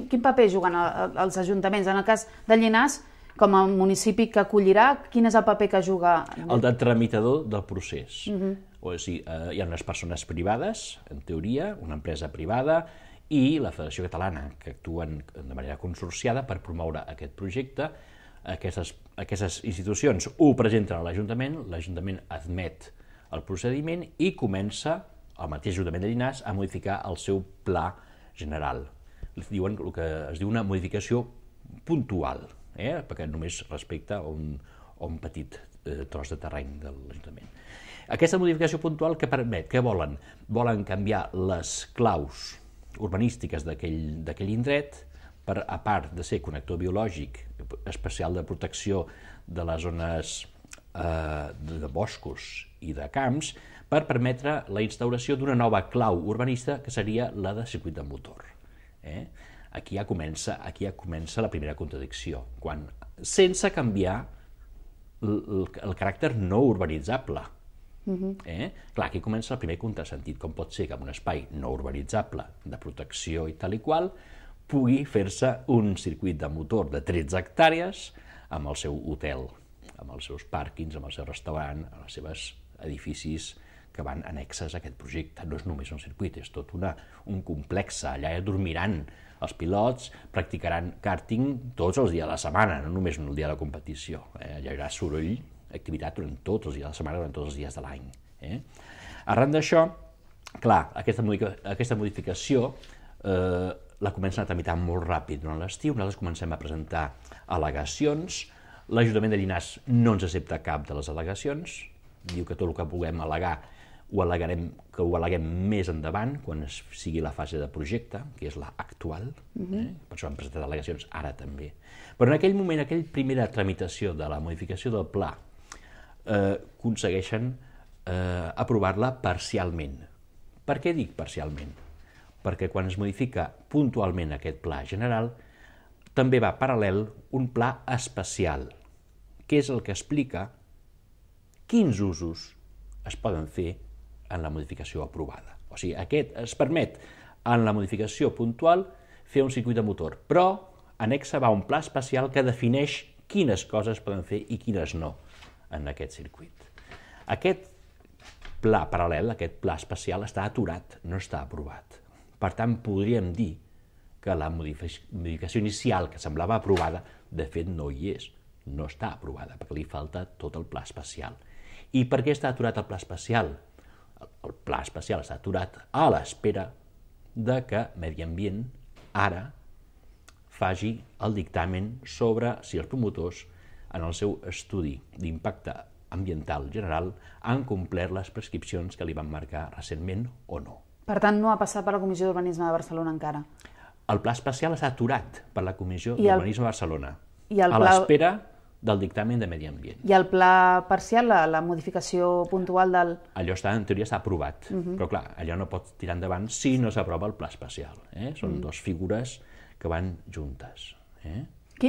quin, quin paper juguen el, eh, els ajuntaments? En el cas de Llinars, com a municipi que acollirà, quin és el paper que juga? El de tramitador del procés. Uh mhm. -huh. O sigui, eh, hi ha unes persones privades, en teoria, una empresa privada, i la Federació Catalana, que actuen de manera consorciada per promoure aquest projecte. Aquestes, aquestes institucions ho presenten a l'Ajuntament, l'Ajuntament admet el procediment i comença el mateix Ajuntament de Llinars a modificar el seu pla general li diuen el que es diu una modificació puntual, eh? perquè només respecta a un, a un petit eh, tros de terreny de l'Ajuntament. Aquesta modificació puntual que permet, què volen? Volen canviar les claus urbanístiques d'aquell indret per, a part de ser connector biològic especial de protecció de les zones eh, de boscos i de camps, per permetre la instauració d'una nova clau urbanista que seria la de circuit de motor. Eh? Aquí, ja comença, aquí ja comença la primera contradicció, quan, sense canviar el, el, el caràcter no urbanitzable. Uh mhm. -huh. eh? Clar, aquí comença el primer contrasentit, com pot ser que en un espai no urbanitzable, de protecció i tal i qual, pugui fer-se un circuit de motor de 13 hectàrees amb el seu hotel, amb els seus pàrquings, amb el seu restaurant, amb els seus edificis que van anexes a aquest projecte. No és només un circuit, és tot una, un complex. Allà dormiran els pilots, practicaran karting tots els dies de la setmana, no només un dia de la competició. Eh? Hi haurà soroll, activitat durant tots els dies de la setmana, durant tots els dies de l'any. Eh? Arran d'això, clar, aquesta, modifica, aquesta modificació eh, la comencen a tramitar molt ràpid durant l'estiu, nosaltres comencem a presentar al·legacions, l'Ajuntament de Llinars no ens accepta cap de les al·legacions, diu que tot el que puguem al·legar ho al·legarem, que ho al·leguem més endavant, quan es sigui la fase de projecte, que és la actual, uh mhm. -huh. eh? per això hem presentat al·legacions ara també. Però en aquell moment, aquella primera tramitació de la modificació del pla, eh, aconsegueixen eh, aprovar-la parcialment. Per què dic parcialment? Perquè quan es modifica puntualment aquest pla general, també va paral·lel un pla especial, que és el que explica quins usos es poden fer en la modificació aprovada. O sigui, aquest es permet en la modificació puntual fer un circuit de motor, però anexa va un pla especial que defineix quines coses poden fer i quines no en aquest circuit. Aquest pla paral·lel, aquest pla especial, està aturat, no està aprovat. Per tant, podríem dir que la modificació inicial que semblava aprovada, de fet no hi és, no està aprovada, perquè li falta tot el pla especial. I per què està aturat el pla especial? El pla especial està aturat a l'espera de que Medi Ambient ara faci el dictamen sobre si els promotors en el seu estudi d'impacte ambiental general han complert les prescripcions que li van marcar recentment o no. Per tant, no ha passat per la Comissió d'Urbanisme de Barcelona encara. El pla especial està aturat per la Comissió d'Urbanisme de Barcelona. I el a l'espera del dictamen de Medi Ambient. I el pla parcial, la, la modificació puntual del... Allò està, en teoria està aprovat, uh mhm. -huh. però clar, allò no pot tirar endavant si no s'aprova el pla especial. Eh? Són uh mhm. -huh. dues figures que van juntes. Eh?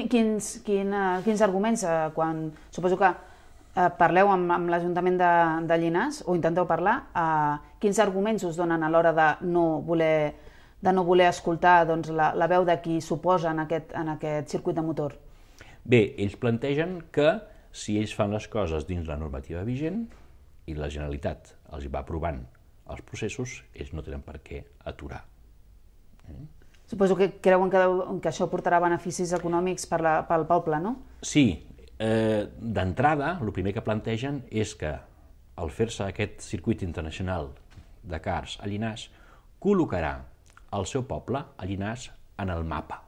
quins, quin, uh, quins arguments, uh, quan suposo que uh, parleu amb, amb l'Ajuntament de, de Llinars, o intenteu parlar, uh, quins arguments us donen a l'hora de no voler de no voler escoltar doncs, la, la veu de qui suposa en aquest, en aquest circuit de motor? Bé, ells plantegen que si ells fan les coses dins la normativa vigent i la Generalitat els va aprovant els processos, ells no tenen per què aturar. Eh? Suposo que creuen que, que això portarà beneficis econòmics per la, pel poble, no? Sí. Eh, D'entrada, el primer que plantegen és que al fer-se aquest circuit internacional de cars a Llinars, col·locarà el seu poble a Llinars en el mapa.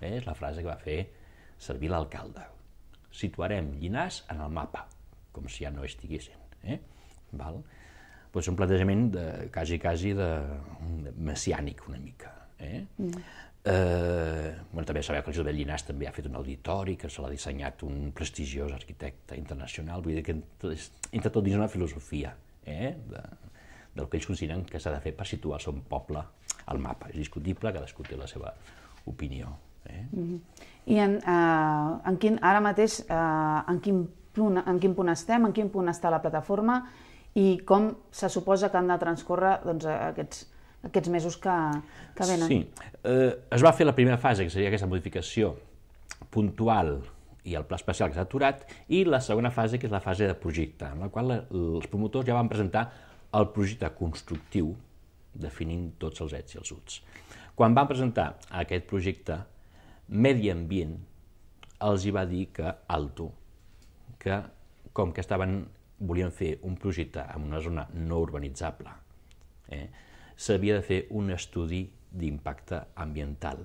Eh, és la frase que va fer servir l'alcalde. Situarem Llinars en el mapa, com si ja no estiguessin. Eh? Val? Pues un plantejament de, quasi, quasi de, de messiànic una mica. Eh? Mm. Eh, bueno, també sabeu que el Josep Llinars també ha fet un auditori, que se l'ha dissenyat un prestigiós arquitecte internacional, vull dir que entre tot dins una filosofia eh? de, del que ells consideren que s'ha de fer per situar el seu poble al mapa. És discutible, cadascú té la seva opinió. Eh? Mm-hmm. I en, eh, en quin, ara mateix, eh, en, quin punt, en quin punt estem, en quin punt està la plataforma i com se suposa que han de transcórrer doncs, aquests, aquests mesos que, que venen? Sí, eh, es va fer la primera fase, que seria aquesta modificació puntual i el pla especial que s'ha aturat, i la segona fase, que és la fase de projecte, en la qual els promotors ja van presentar el projecte constructiu, definint tots els ets i els uts. Quan van presentar aquest projecte, Medi Ambient els hi va dir que alto, que com que estaven, volien fer un projecte en una zona no urbanitzable, eh, s'havia de fer un estudi d'impacte ambiental,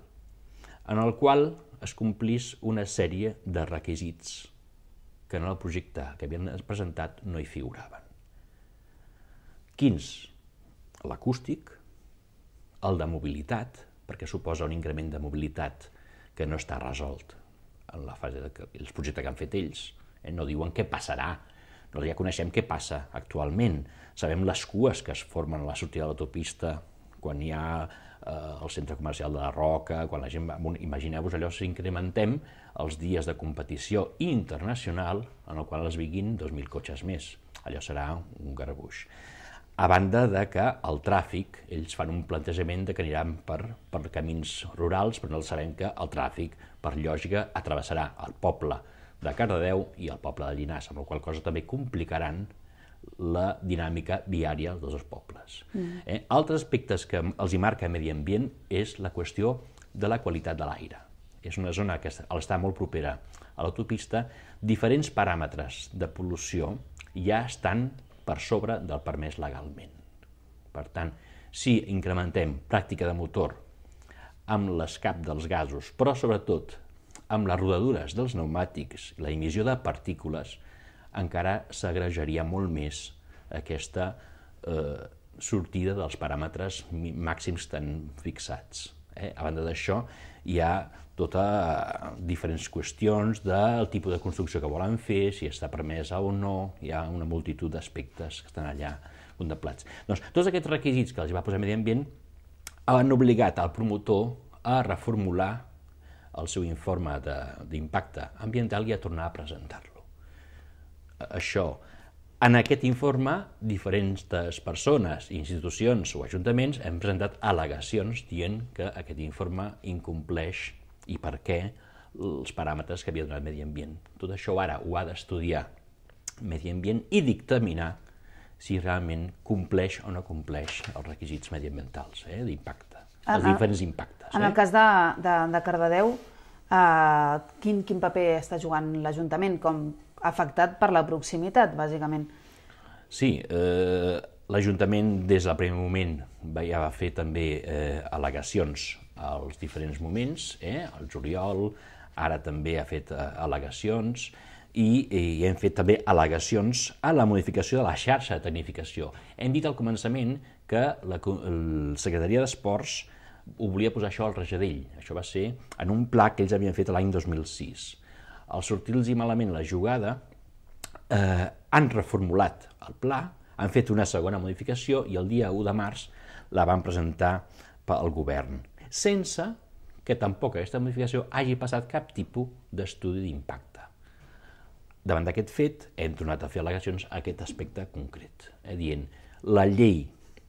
en el qual es complís una sèrie de requisits que en el projecte que havien presentat no hi figuraven. Quins? L'acústic, el de mobilitat, perquè suposa un increment de mobilitat que no està resolt en la fase de que els projectes que han fet ells. Eh? No diuen què passarà, nosaltres ja coneixem què passa actualment, sabem les cues que es formen a la sortida de l'autopista, quan hi ha eh, el centre comercial de la Roca, quan la gent... Bueno, Imagineu-vos allò si incrementem els dies de competició internacional en el qual es vinguin 2.000 cotxes més. Allò serà un garbuix a banda de que el tràfic, ells fan un plantejament de que aniran per, per camins rurals, però no sabem que el tràfic, per lògica, atravessarà el poble de Cardedeu i el poble de Llinars, amb la qual cosa també complicaran la dinàmica viària dels dos pobles. Mm. Eh? Altres aspectes que els hi marca el medi ambient és la qüestió de la qualitat de l'aire. És una zona que està molt propera a l'autopista. Diferents paràmetres de pol·lució ja estan per sobre del permès legalment. Per tant, si incrementem pràctica de motor amb l'escap dels gasos, però sobretot amb les rodadures dels pneumàtics i la emissió de partícules, encara s'agrejaria molt més aquesta eh, sortida dels paràmetres màxims tan fixats. Eh? A banda d'això, hi ha tota eh, diferents qüestions del tipus de construcció que volen fer, si està permesa o no, hi ha una multitud d'aspectes que estan allà contemplats. Doncs tots aquests requisits que els va posar Medi Ambient han obligat al promotor a reformular el seu informe d'impacte ambiental i a tornar a presentar-lo. Això en aquest informe, diferents persones, institucions o ajuntaments han presentat al·legacions dient que aquest informe incompleix i per què els paràmetres que havia donat Medi Ambient. Tot això ara ho ha d'estudiar Medi Ambient i dictaminar si realment compleix o no compleix els requisits mediambientals eh, d'impacte, els ah, diferents impactes. En eh? el cas de, de, de Cardedeu, eh, quin, quin paper està jugant l'Ajuntament com afectat per la proximitat, bàsicament. Sí, eh, l'Ajuntament des del primer moment ja va fer també eh, al·legacions als diferents moments, eh, el juliol, ara també ha fet eh, al·legacions, i, i hem fet també al·legacions a la modificació de la xarxa de tecnificació. Hem dit al començament que la, la Secretaria d'Esports ho volia posar això al Rajadell. Això va ser en un pla que ells havien fet l'any 2006 al sortir-los malament la jugada, eh, han reformulat el pla, han fet una segona modificació i el dia 1 de març la van presentar pel govern, sense que tampoc aquesta modificació hagi passat cap tipus d'estudi d'impacte. Davant d'aquest fet, hem tornat a fer al·legacions a aquest aspecte concret, eh, dient la llei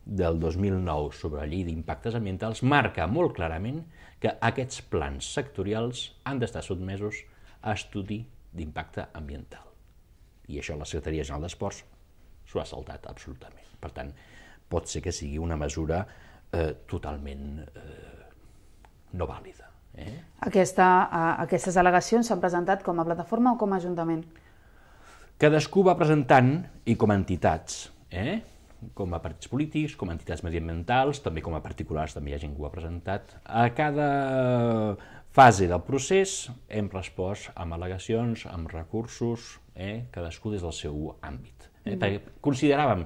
del 2009 sobre la llei d'impactes ambientals marca molt clarament que aquests plans sectorials han d'estar sotmesos a a estudi d'impacte ambiental. I això la Secretaria General d'Esports s'ho ha saltat absolutament. Per tant, pot ser que sigui una mesura eh, totalment eh, no vàlida. Eh? Aquesta, a, eh, aquestes al·legacions s'han presentat com a plataforma o com a ajuntament? Cadascú va presentant, i com a entitats, eh? com a partits polítics, com a entitats mediambientals, també com a particulars, també hi ha gent que ho ha presentat. A cada fase del procés hem respost amb al·legacions, amb recursos, eh, cadascú des del seu àmbit. Eh? Mm. Perquè consideràvem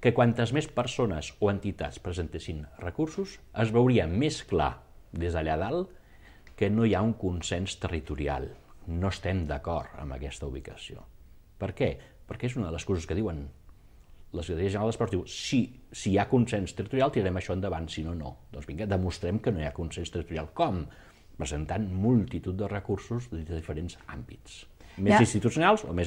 que quantes més persones o entitats presentessin recursos, es veuria més clar des d'allà dalt que no hi ha un consens territorial. No estem d'acord amb aquesta ubicació. Per què? Perquè és una de les coses que diuen la Secretaria General d'Esports diu si, si hi ha consens territorial tirarem això endavant, si no, no. Doncs vinga, demostrem que no hi ha consens territorial. Com? presentant multitud de recursos de diferents àmbits, més ja. institucionals o més